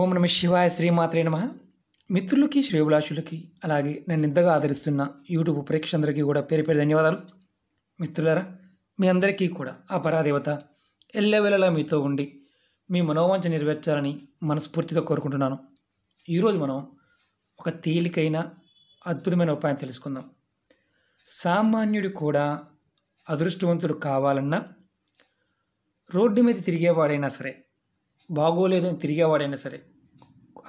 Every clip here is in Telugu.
ఓం నమ శివాయ శ్రీమాత్రే నమ మిత్రులకి శ్రేభిలాషులకి అలాగే నన్ను ఇంతగా ఆదరిస్తున్న యూట్యూబ్ ప్రేక్షకులందరికీ కూడా పేరు పేరు ధన్యవాదాలు మిత్రులరా మీ అందరికీ కూడా ఆ పరాదేవత ఎల్లవేళలా మీతో ఉండి మీ మనోవంచ నెరవేర్చాలని మనస్ఫూర్తిగా కోరుకుంటున్నాను ఈరోజు మనం ఒక తేలికైన అద్భుతమైన ఉపాయం తెలుసుకుందాం సామాన్యుడు కూడా అదృష్టవంతుడు కావాలన్నా రోడ్డు మీద తిరిగేవాడైనా సరే బాగోలేదని తిరిగేవాడైనా సరే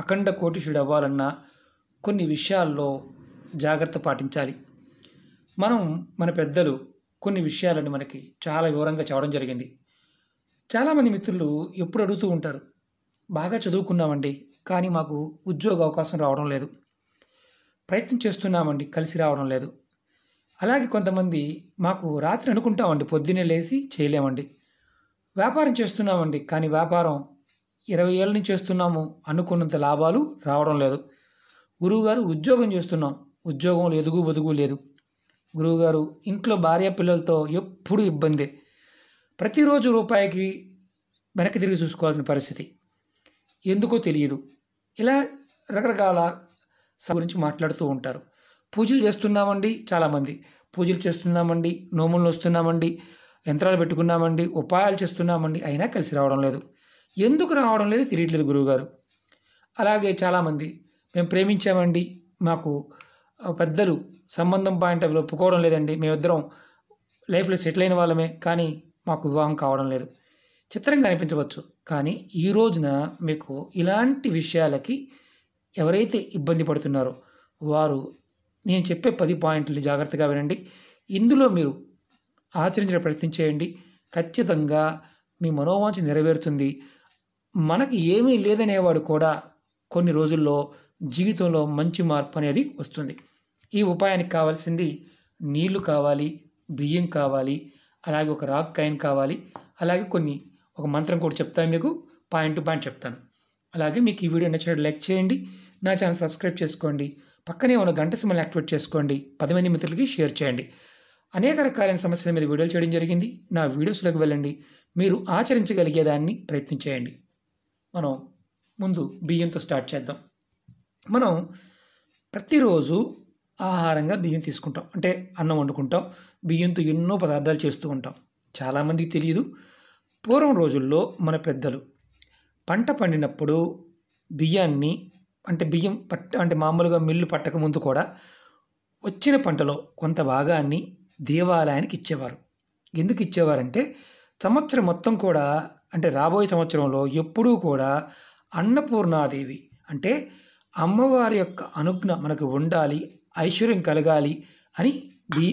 అఖండ కోటిషుడు అవ్వాలన్నా కొన్ని విషయాల్లో జాగ్రత్త పాటించాలి మనం మన పెద్దలు కొన్ని విషయాలని మనకి చాలా వివరంగా చెప్పడం జరిగింది చాలామంది మిత్రులు ఎప్పుడు అడుగుతూ ఉంటారు బాగా చదువుకున్నామండి కానీ మాకు ఉద్యోగ అవకాశం రావడం లేదు ప్రయత్నం చేస్తున్నామండి కలిసి రావడం లేదు అలాగే కొంతమంది మాకు రాత్రి అనుకుంటామండి పొద్దున్నే లేచి చేయలేమండి వ్యాపారం చేస్తున్నామండి కానీ వ్యాపారం ఇరవై ఏళ్ళ నుంచి చేస్తున్నాము అనుకున్నంత లాభాలు రావడం లేదు గురువుగారు ఉద్యోగం చేస్తున్నాం ఉద్యోగంలో ఎదుగు బదుగు లేదు గురువుగారు ఇంట్లో భార్య పిల్లలతో ఎప్పుడు ఇబ్బందే ప్రతిరోజు రూపాయికి వెనక్కి తిరిగి చూసుకోవాల్సిన పరిస్థితి ఎందుకో తెలియదు ఇలా రకరకాల గురించి మాట్లాడుతూ ఉంటారు పూజలు చేస్తున్నామండి చాలామంది పూజలు చేస్తున్నామండి నోములు వస్తున్నామండి యంత్రాలు పెట్టుకున్నామండి ఉపాయాలు చేస్తున్నామండి అయినా కలిసి రావడం లేదు ఎందుకు రావడం లేదు తెలియట్లేదు గురువుగారు అలాగే చాలామంది మేము ప్రేమించామండి మాకు పెద్దలు సంబంధం పాయింట్ అవి ఒప్పుకోవడం లేదండి మేమిద్దరం లైఫ్లో సెటిల్ అయిన వాళ్ళమే కానీ మాకు వివాహం కావడం లేదు చిత్రంగా అనిపించవచ్చు కానీ ఈ రోజున మీకు ఇలాంటి విషయాలకి ఎవరైతే ఇబ్బంది పడుతున్నారో వారు నేను చెప్పే పది పాయింట్లు జాగ్రత్తగా వినండి ఇందులో మీరు ఆచరించిన ప్రయత్నం చేయండి ఖచ్చితంగా మీ మనోవాంచ నెరవేరుతుంది మనకి ఏమీ లేదనేవాడు కూడా కొన్ని రోజుల్లో జీవితంలో మంచి మార్పు అనేది వస్తుంది ఈ ఉపాయానికి కావాల్సింది నీళ్లు కావాలి బియ్యం కావాలి అలాగే ఒక రాక్ కాయిన్ కావాలి అలాగే కొన్ని ఒక మంత్రం కూడా చెప్తాను మీకు పాయింట్ టు పాయింట్ చెప్తాను అలాగే మీకు ఈ వీడియో నచ్చినట్టు లైక్ చేయండి నా ఛానల్ సబ్స్క్రైబ్ చేసుకోండి పక్కనే ఉన్న గంట సిమ్మల్ని యాక్టివేట్ చేసుకోండి పది మంది మిత్రులకి షేర్ చేయండి అనేక రకాలైన సమస్యల మీద వీడియోలు చేయడం జరిగింది నా వీడియోస్లోకి వెళ్ళండి మీరు ఆచరించగలిగేదాన్ని ప్రయత్నించేయండి మనం ముందు బియ్యంతో స్టార్ట్ చేద్దాం మనం ప్రతిరోజు ఆహారంగా బియ్యం తీసుకుంటాం అంటే అన్నం వండుకుంటాం బియ్యంతో ఎన్నో పదార్థాలు చేస్తూ ఉంటాం చాలామందికి తెలియదు పూర్వం రోజుల్లో మన పెద్దలు పంట పండినప్పుడు బియ్యాన్ని అంటే బియ్యం పట్ట అంటే మామూలుగా మిల్లు పట్టక ముందు కూడా వచ్చిన పంటలో కొంత భాగాన్ని దేవాలయానికి ఇచ్చేవారు ఎందుకు ఇచ్చేవారంటే సంవత్సరం మొత్తం కూడా అంటే రాబోయే సంవత్సరంలో ఎప్పుడూ కూడా అన్నపూర్ణాదేవి అంటే అమ్మవారి యొక్క అనుజ్ఞ మనకు ఉండాలి ఐశ్వర్యం కలగాలి అని దీ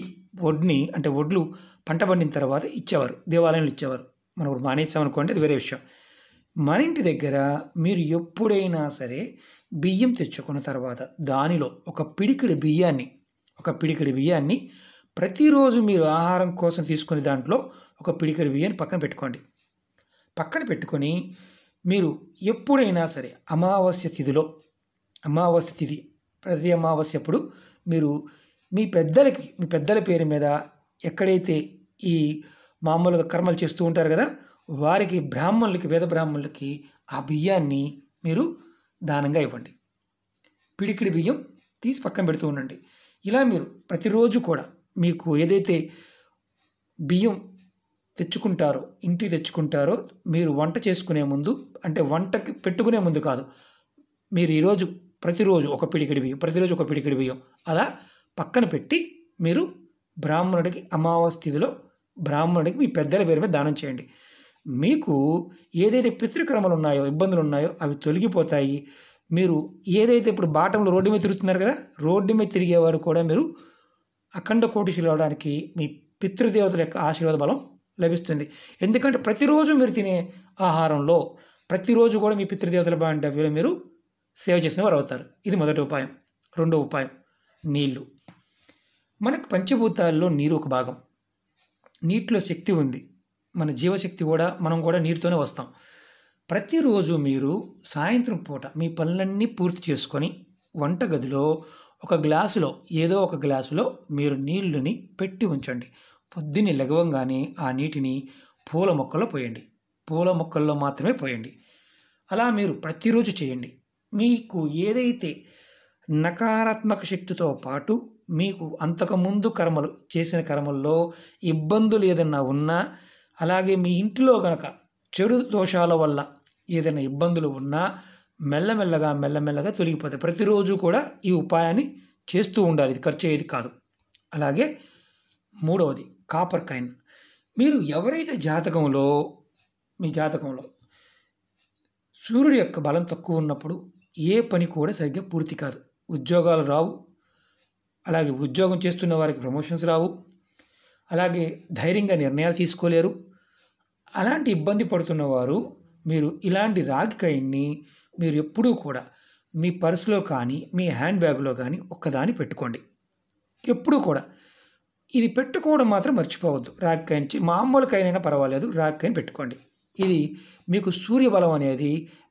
వడ్ని అంటే వడ్లు పంట పండిన తర్వాత ఇచ్చేవారు దేవాలయంలో ఇచ్చేవారు మనం ఇప్పుడు మానేసామనుకోండి అది వేరే విషయం మన ఇంటి దగ్గర మీరు ఎప్పుడైనా సరే బియ్యం తెచ్చుకున్న తర్వాత దానిలో ఒక పిడికిడి బియ్యాన్ని ఒక పిడికిడి బియ్యాన్ని ప్రతిరోజు మీరు ఆహారం కోసం తీసుకునే దాంట్లో ఒక పిడికిడి బియ్యాన్ని పక్కన పెట్టుకోండి పక్కన పెట్టుకొని మీరు ఎప్పుడైనా సరే అమావాస్య తిథిలో అమావాస్య తిథి ప్రతి అమావాస్య అప్పుడు మీరు మీ పెద్దలకి మీ పెద్దల పేరు మీద ఎక్కడైతే ఈ మామూలుగా కర్మలు చేస్తూ ఉంటారు కదా వారికి బ్రాహ్మణులకి వేద బ్రాహ్మణులకి ఆ బియ్యాన్ని మీరు దానంగా ఇవ్వండి పిడికిడి బియ్యం తీసి పక్కన పెడుతూ ఉండండి ఇలా మీరు ప్రతిరోజు కూడా మీకు ఏదైతే బియ్యం తెచ్చుకుంటారో ఇంటికి తెచ్చుకుంటారో మీరు వంట చేసుకునే ముందు అంటే వంటకి పెట్టుకునే ముందు కాదు మీరు ఈరోజు ప్రతిరోజు ఒక పిడికిడి బియ్యం ప్రతిరోజు ఒక పిడికిడి బియ్యం అలా పక్కన పెట్టి మీరు బ్రాహ్మణుడికి అమావాస్య స్థితిలో బ్రాహ్మణుడికి మీ పెద్దల పేరు మీద దానం చేయండి మీకు ఏదైతే పితృక్రమలు ఉన్నాయో ఇబ్బందులు ఉన్నాయో అవి తొలగిపోతాయి మీరు ఏదైతే ఇప్పుడు బాటంలో రోడ్డు మీద తిరుగుతున్నారు కదా రోడ్డు మీద తిరిగేవారు కూడా మీరు అఖండ కోటి అవడానికి మీ పితృదేవతల యొక్క ఆశీర్వాద బలం లభిస్తుంది ఎందుకంటే ప్రతిరోజు మీరు తినే ఆహారంలో ప్రతిరోజు కూడా మీ పితృదేవతల బాండవ్యంలో మీరు సేవ చేసిన వారు అవుతారు ఇది మొదటి ఉపాయం రెండో ఉపాయం నీళ్లు మనకు పంచభూతాల్లో నీరు ఒక భాగం నీటిలో శక్తి ఉంది మన జీవశక్తి కూడా మనం కూడా నీటితోనే వస్తాం ప్రతిరోజు మీరు సాయంత్రం పూట మీ పనులన్నీ పూర్తి చేసుకొని వంటగదిలో ఒక గ్లాసులో ఏదో ఒక గ్లాసులో మీరు నీళ్ళని పెట్టి ఉంచండి పొద్దున్నే లెగవంగానే ఆ నీటిని పూల మొక్కల్లో పోయండి పూల మొక్కల్లో మాత్రమే పోయండి అలా మీరు ప్రతిరోజు చేయండి మీకు ఏదైతే నకారాత్మక శక్తితో పాటు మీకు అంతకుముందు కర్మలు చేసిన కర్మల్లో ఇబ్బందులు ఏదన్నా ఉన్నా అలాగే మీ ఇంటిలో గనక చెడు దోషాల వల్ల ఏదైనా ఇబ్బందులు ఉన్నా మెల్లమెల్లగా మెల్లమెల్లగా తొలగిపోతాయి ప్రతిరోజు కూడా ఈ ఉపాయాన్ని చేస్తూ ఉండాలి ఇది ఖర్చు అయ్యేది కాదు అలాగే మూడవది కాపర్ కాయిన్ మీరు ఎవరైతే జాతకంలో మీ జాతకంలో సూర్యుడు యొక్క బలం తక్కువ ఉన్నప్పుడు ఏ పని కూడా సరిగ్గా పూర్తి కాదు ఉద్యోగాలు రావు అలాగే ఉద్యోగం చేస్తున్న వారికి ప్రమోషన్స్ రావు అలాగే ధైర్యంగా నిర్ణయాలు తీసుకోలేరు అలాంటి ఇబ్బంది పడుతున్న వారు మీరు ఇలాంటి రాగి కైన్ని మీరు ఎప్పుడూ కూడా మీ పర్సులో కానీ మీ హ్యాండ్ బ్యాగ్లో కానీ ఒక్కదాని పెట్టుకోండి ఎప్పుడూ కూడా ఇది పెట్టుకోవడం మాత్రం మర్చిపోవద్దు రాగి నుంచి మామూలు కాయనైనా పర్వాలేదు రాక్ కాయని పెట్టుకోండి ఇది మీకు సూర్యబలం అనేది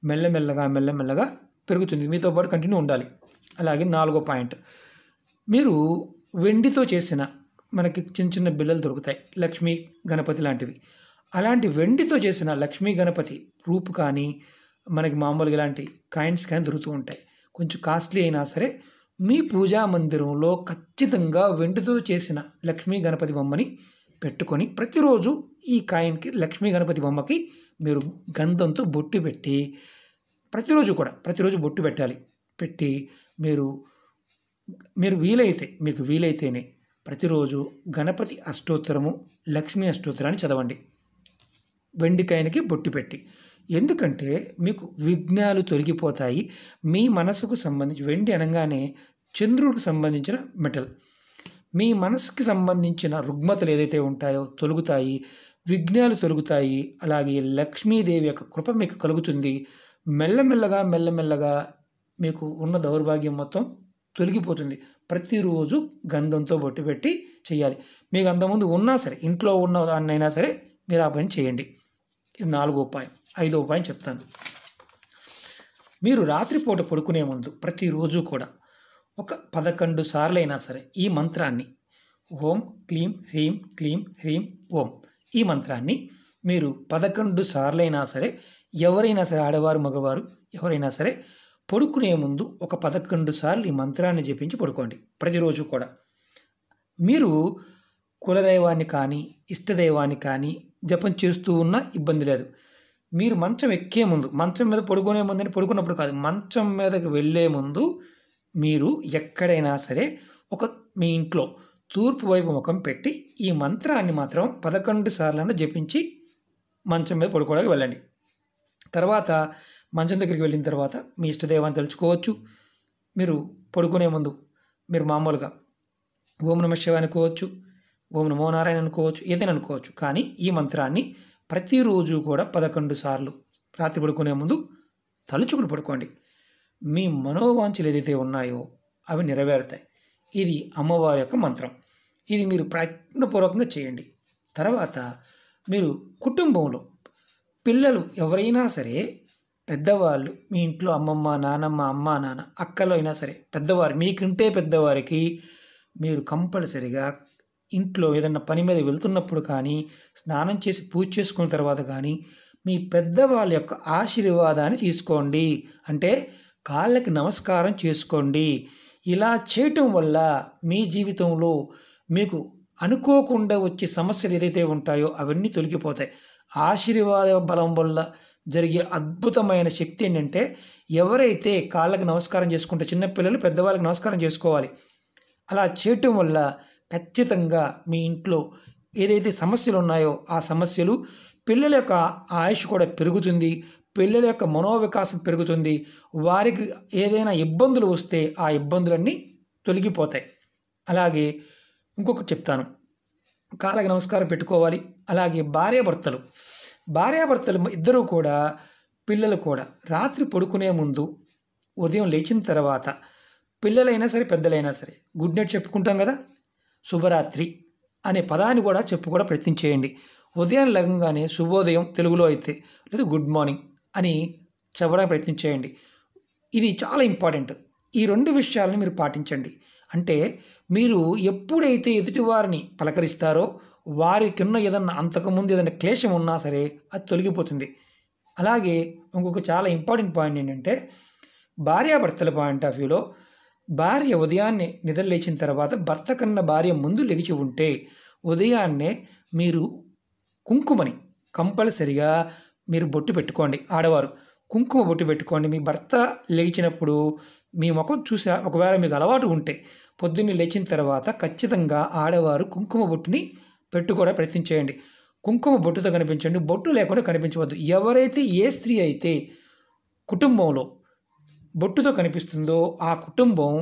మెల్లమెల్లగా మెల్లమెల్లగా పెరుగుతుంది మీతో పాటు కంటిన్యూ ఉండాలి అలాగే నాలుగో పాయింట్ మీరు వెండితో చేసిన మనకి చిన్న చిన్న బిల్లలు దొరుకుతాయి లక్ష్మీ గణపతి లాంటివి అలాంటి వెండితో చేసిన లక్ష్మీ గణపతి రూపు కానీ మనకి మామూలుగా ఇలాంటి కాయిన్స్ కానీ దొరుకుతూ ఉంటాయి కొంచెం కాస్ట్లీ అయినా సరే మీ పూజా మందిరంలో ఖచ్చితంగా వెండితో చేసిన లక్ష్మీ గణపతి బొమ్మని పెట్టుకొని ప్రతిరోజు ఈ కాయన్కి లక్ష్మీ గణపతి బొమ్మకి మీరు గంధంతో బొట్టు పెట్టి ప్రతిరోజు కూడా ప్రతిరోజు బొట్టు పెట్టాలి పెట్టి మీరు మీరు వీలైతే మీకు వీలైతేనే ప్రతిరోజు గణపతి అష్టోత్తరము లక్ష్మీ అష్టోత్తరాన్ని చదవండి వెండికాయనికి బొట్టు పెట్టి ఎందుకంటే మీకు విఘ్నాలు తొలగిపోతాయి మీ మనసుకు సంబంధించి వెండి అనగానే చంద్రుడికి సంబంధించిన మెటల్ మీ మనసుకి సంబంధించిన రుగ్మతలు ఏదైతే ఉంటాయో తొలుగుతాయి విఘ్నాలు తొలుగుతాయి అలాగే లక్ష్మీదేవి యొక్క కృప మీకు కలుగుతుంది మెల్లమెల్లగా మెల్లమెల్లగా మీకు ఉన్న దౌర్భాగ్యం మొత్తం తొలగిపోతుంది ప్రతిరోజు గంధంతో బొట్టు పెట్టి చేయాలి మీకు అంతకుముందు ఉన్నా సరే ఇంట్లో ఉన్న దాన్నైనా సరే మీరు ఆ పని చేయండి ఇది నాలుగో ఉపాయం ఐదో ఉపాయం చెప్తాను మీరు రాత్రిపూట పడుకునే ముందు ప్రతిరోజు కూడా ఒక పదకొండు సార్లైనా సరే ఈ మంత్రాన్ని ఓం క్లీం హ్రీం క్లీం హ్రీం ఓం ఈ మంత్రాన్ని మీరు పదకొండు సార్లైనా సరే ఎవరైనా సరే ఆడవారు మగవారు ఎవరైనా సరే పడుకునే ముందు ఒక పదకొండు సార్లు ఈ మంత్రాన్ని జపించి పడుకోండి ప్రతిరోజు కూడా మీరు కులదైవాన్ని కానీ ఇష్టదైవాన్ని కానీ జపం చేస్తూ ఉన్నా ఇబ్బంది లేదు మీరు మంచం ఎక్కే ముందు మంచం మీద పడుకునే ముందు పడుకున్నప్పుడు కాదు మంచం మీదకి వెళ్ళే ముందు మీరు ఎక్కడైనా సరే ఒక మీ ఇంట్లో తూర్పు వైపు ముఖం పెట్టి ఈ మంత్రాన్ని మాత్రం పదకొండు సార్లను జపించి మంచం మీద పడుకోవడానికి వెళ్ళండి తర్వాత మంచం దగ్గరికి వెళ్ళిన తర్వాత మీ ఇష్టదేవాన్ని తలుచుకోవచ్చు మీరు పడుకునే ముందు మీరు మామూలుగా ఓం నమ శివ అనుకోవచ్చు ఓం నమో నారాయణ అనుకోవచ్చు ఏదైనా అనుకోవచ్చు కానీ ఈ మంత్రాన్ని ప్రతిరోజు కూడా పదకొండు సార్లు రాత్రి పడుకునే ముందు తలుచుకుని పడుకోండి మీ మనోవాంఛలు ఏదైతే ఉన్నాయో అవి నెరవేరుతాయి ఇది అమ్మవారి యొక్క మంత్రం ఇది మీరు ప్రయత్నపూర్వకంగా చేయండి తర్వాత మీరు కుటుంబంలో పిల్లలు ఎవరైనా సరే పెద్దవాళ్ళు మీ ఇంట్లో అమ్మమ్మ నానమ్మ అమ్మ నాన్న అక్కలు అయినా సరే పెద్దవారు మీకుంటే పెద్దవారికి మీరు కంపల్సరిగా ఇంట్లో ఏదన్నా పని మీద వెళ్తున్నప్పుడు కానీ స్నానం చేసి పూజ చేసుకున్న తర్వాత కానీ మీ పెద్దవాళ్ళ యొక్క ఆశీర్వాదాన్ని తీసుకోండి అంటే కాళ్ళకి నమస్కారం చేసుకోండి ఇలా చేయటం వల్ల మీ జీవితంలో మీకు అనుకోకుండా వచ్చే సమస్యలు ఏదైతే ఉంటాయో అవన్నీ తొలగిపోతాయి ఆశీర్వాద బలం వల్ల జరిగే అద్భుతమైన శక్తి ఏంటంటే ఎవరైతే కాళ్ళకి నమస్కారం చేసుకుంటే చిన్నపిల్లలు పెద్దవాళ్ళకి నమస్కారం చేసుకోవాలి అలా చేయటం వల్ల ఖచ్చితంగా మీ ఇంట్లో ఏదైతే సమస్యలు ఉన్నాయో ఆ సమస్యలు పిల్లల యొక్క ఆయుష్ కూడా పెరుగుతుంది పిల్లల యొక్క మనోవికాసం పెరుగుతుంది వారికి ఏదైనా ఇబ్బందులు వస్తే ఆ ఇబ్బందులన్నీ తొలగిపోతాయి అలాగే ఇంకొకటి చెప్తాను కాళ్ళకి నమస్కారం పెట్టుకోవాలి అలాగే భార్యాభర్తలు భార్యాభర్తలు ఇద్దరూ కూడా పిల్లలు కూడా రాత్రి పడుకునే ముందు ఉదయం లేచిన తర్వాత పిల్లలైనా సరే పెద్దలైనా సరే గుడ్ నైట్ చెప్పుకుంటాం కదా శుభరాత్రి అనే పదాన్ని కూడా చెప్పు కూడా చేయండి ఉదయం లగంగానే శుభోదయం తెలుగులో అయితే లేదు గుడ్ మార్నింగ్ అని చెప్పడానికి ప్రయత్నం చేయండి ఇది చాలా ఇంపార్టెంట్ ఈ రెండు విషయాలను మీరు పాటించండి అంటే మీరు ఎప్పుడైతే ఎదుటివారిని పలకరిస్తారో వారి కింద ఏదన్నా అంతకుముందు ఏదైనా క్లేశం ఉన్నా సరే అది తొలగిపోతుంది అలాగే ఇంకొక చాలా ఇంపార్టెంట్ పాయింట్ ఏంటంటే భార్యాభర్తల పాయింట్ ఆఫ్ వ్యూలో భార్య ఉదయాన్నే నిద్రలేచిన తర్వాత భర్త కన్న భార్య ముందు లేచి ఉంటే ఉదయాన్నే మీరు కుంకుమని కంపల్సరిగా మీరు బొట్టు పెట్టుకోండి ఆడవారు కుంకుమ బొట్టు పెట్టుకోండి మీ భర్త లేచినప్పుడు మీ ముఖం చూసా ఒకవేళ మీకు అలవాటు ఉంటే పొద్దున్నే లేచిన తర్వాత ఖచ్చితంగా ఆడవారు కుంకుమ బొట్టుని పెట్టుకోవడం ప్రయత్నించేయండి కుంకుమ బొట్టుతో కనిపించండి బొట్టు లేకుండా కనిపించవద్దు ఎవరైతే ఏ స్త్రీ అయితే కుటుంబంలో బొట్టుతో కనిపిస్తుందో ఆ కుటుంబం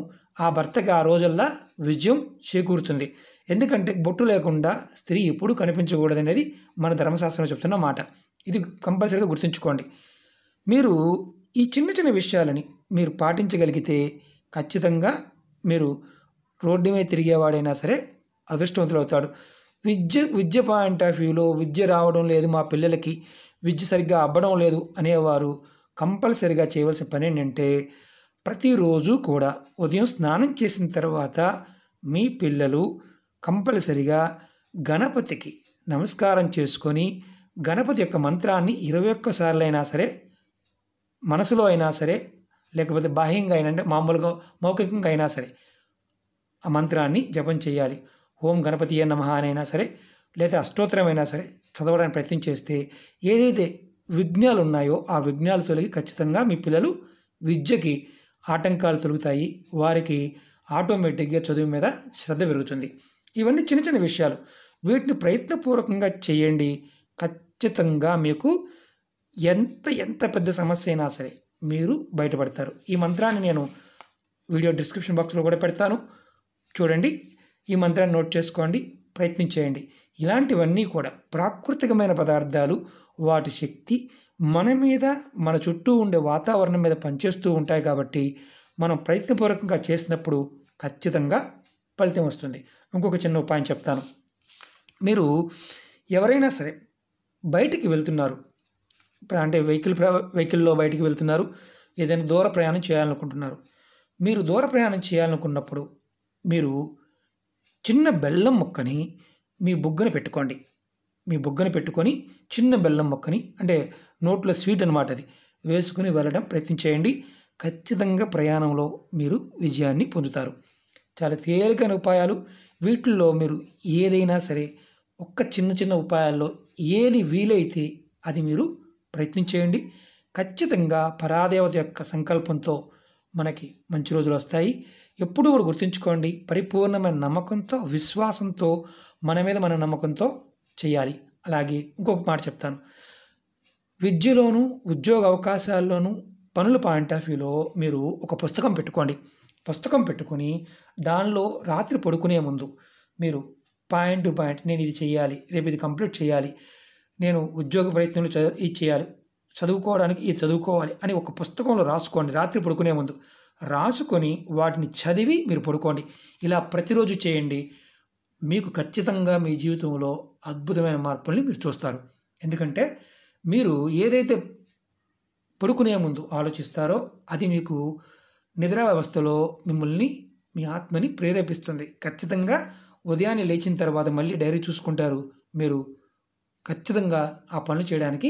ఆ భర్తకి ఆ రోజుల్లో విజయం చేకూరుతుంది ఎందుకంటే బొట్టు లేకుండా స్త్రీ ఎప్పుడూ కనిపించకూడదనేది మన ధర్మశాస్త్రంలో చెప్తున్న మాట ఇది కంపల్సరీగా గుర్తుంచుకోండి మీరు ఈ చిన్న చిన్న విషయాలని మీరు పాటించగలిగితే ఖచ్చితంగా మీరు రోడ్డు మీద తిరిగేవాడైనా సరే అదృష్టవంతులు అవుతాడు విద్య విద్య పాయింట్ ఆఫ్ వ్యూలో విద్య రావడం లేదు మా పిల్లలకి విద్య సరిగ్గా అవ్వడం లేదు అనేవారు కంపల్సరిగా చేయవలసిన పని ఏంటంటే ప్రతిరోజు కూడా ఉదయం స్నానం చేసిన తర్వాత మీ పిల్లలు కంపల్సరిగా గణపతికి నమస్కారం చేసుకొని గణపతి యొక్క మంత్రాన్ని ఇరవై ఒక్కసార్లైనా సరే మనసులో అయినా సరే లేకపోతే బాహ్యంగా అయినా అంటే మామూలుగా మౌఖికంగా అయినా సరే ఆ మంత్రాన్ని జపం చేయాలి ఓం గణపతి ఏ నమ అనైనా సరే లేదా అష్టోత్తరమైనా సరే చదవడానికి ప్రయత్నం చేస్తే ఏదైతే విఘ్నాలు ఉన్నాయో ఆ విఘ్నాలు తొలగి ఖచ్చితంగా మీ పిల్లలు విద్యకి ఆటంకాలు తొలుగుతాయి వారికి ఆటోమేటిక్గా చదువు మీద శ్రద్ధ పెరుగుతుంది ఇవన్నీ చిన్న చిన్న విషయాలు వీటిని ప్రయత్నపూర్వకంగా చేయండి ఖచ్చితంగా ఖచ్చితంగా మీకు ఎంత ఎంత పెద్ద సమస్య అయినా సరే మీరు బయటపడతారు ఈ మంత్రాన్ని నేను వీడియో డిస్క్రిప్షన్ బాక్స్లో కూడా పెడతాను చూడండి ఈ మంత్రాన్ని నోట్ చేసుకోండి ప్రయత్నించేయండి ఇలాంటివన్నీ కూడా ప్రాకృతికమైన పదార్థాలు వాటి శక్తి మన మీద మన చుట్టూ ఉండే వాతావరణం మీద పనిచేస్తూ ఉంటాయి కాబట్టి మనం ప్రయత్నపూర్వకంగా చేసినప్పుడు ఖచ్చితంగా ఫలితం వస్తుంది ఇంకొక చిన్న ఉపాయం చెప్తాను మీరు ఎవరైనా సరే బయటికి వెళ్తున్నారు అంటే వెహికల్ వెహికల్లో బయటికి వెళ్తున్నారు ఏదైనా దూర ప్రయాణం చేయాలనుకుంటున్నారు మీరు దూర ప్రయాణం చేయాలనుకున్నప్పుడు మీరు చిన్న బెల్లం ముక్కని మీ బుగ్గన పెట్టుకోండి మీ బుగ్గన పెట్టుకొని చిన్న బెల్లం ముక్కని అంటే నోట్లో స్వీట్ అనమాట అది వేసుకుని వెళ్ళడం ప్రయత్నం చేయండి ఖచ్చితంగా ప్రయాణంలో మీరు విజయాన్ని పొందుతారు చాలా తేలికైన ఉపాయాలు వీటిల్లో మీరు ఏదైనా సరే ఒక్క చిన్న చిన్న ఉపాయాల్లో ఏది వీలైతే అది మీరు ప్రయత్నించేయండి ఖచ్చితంగా పరాదేవత యొక్క సంకల్పంతో మనకి మంచి రోజులు వస్తాయి ఎప్పుడు కూడా గుర్తుంచుకోండి పరిపూర్ణమైన నమ్మకంతో విశ్వాసంతో మన మీద మన నమ్మకంతో చేయాలి అలాగే ఇంకొక మాట చెప్తాను విద్యలోను ఉద్యోగ అవకాశాల్లోనూ పనుల పాయింట్ ఆఫ్ వ్యూలో మీరు ఒక పుస్తకం పెట్టుకోండి పుస్తకం పెట్టుకొని దానిలో రాత్రి పడుకునే ముందు మీరు పాయింట్ టు పాయింట్ నేను ఇది చేయాలి రేపు ఇది కంప్లీట్ చేయాలి నేను ఉద్యోగ ప్రయత్నంలో చదువు ఇది చేయాలి చదువుకోవడానికి ఇది చదువుకోవాలి అని ఒక పుస్తకంలో రాసుకోండి రాత్రి పడుకునే ముందు రాసుకొని వాటిని చదివి మీరు పడుకోండి ఇలా ప్రతిరోజు చేయండి మీకు ఖచ్చితంగా మీ జీవితంలో అద్భుతమైన మార్పుల్ని మీరు చూస్తారు ఎందుకంటే మీరు ఏదైతే పడుకునే ముందు ఆలోచిస్తారో అది మీకు నిద్ర వ్యవస్థలో మిమ్మల్ని మీ ఆత్మని ప్రేరేపిస్తుంది ఖచ్చితంగా ఉదయాన్నే లేచిన తర్వాత మళ్ళీ డైరీ చూసుకుంటారు మీరు ఖచ్చితంగా ఆ పనులు చేయడానికి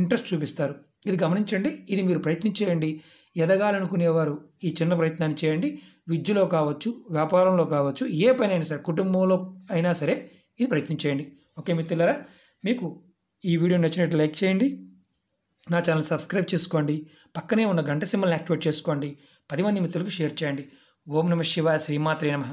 ఇంట్రెస్ట్ చూపిస్తారు ఇది గమనించండి ఇది మీరు ప్రయత్నించేయండి ఎదగాలనుకునేవారు ఈ చిన్న ప్రయత్నాన్ని చేయండి విద్యలో కావచ్చు వ్యాపారంలో కావచ్చు ఏ పని అయినా సరే కుటుంబంలో అయినా సరే ఇది ప్రయత్నించేయండి ఓకే మిత్రులారా మీకు ఈ వీడియో నచ్చినట్లు లైక్ చేయండి నా ఛానల్ సబ్స్క్రైబ్ చేసుకోండి పక్కనే ఉన్న గంట సింబల్ని యాక్టివేట్ చేసుకోండి పది మంది మిత్రులకు షేర్ చేయండి ఓం నమ శివ శ్రీమాత్రే నమ